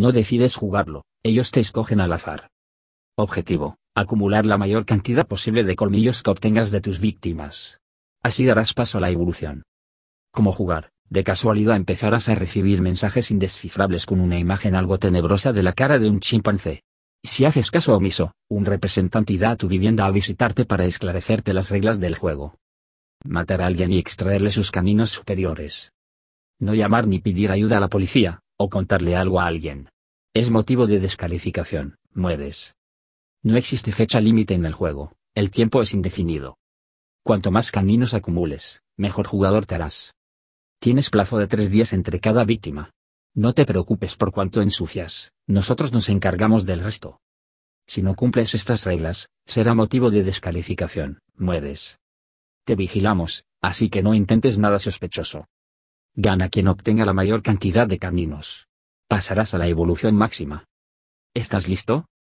No decides jugarlo, ellos te escogen al azar. Objetivo, acumular la mayor cantidad posible de colmillos que obtengas de tus víctimas. Así darás paso a la evolución. Como jugar, de casualidad empezarás a recibir mensajes indescifrables con una imagen algo tenebrosa de la cara de un chimpancé. Si haces caso omiso, un representante irá a tu vivienda a visitarte para esclarecerte las reglas del juego. Matar a alguien y extraerle sus caminos superiores. No llamar ni pedir ayuda a la policía, o contarle algo a alguien. Es motivo de descalificación, mueres. No existe fecha límite en el juego, el tiempo es indefinido. Cuanto más caninos acumules, mejor jugador te harás. Tienes plazo de tres días entre cada víctima. No te preocupes por cuánto ensucias, nosotros nos encargamos del resto. Si no cumples estas reglas, será motivo de descalificación, mueres. Te vigilamos, así que no intentes nada sospechoso. Gana quien obtenga la mayor cantidad de caminos. Pasarás a la evolución máxima. ¿Estás listo?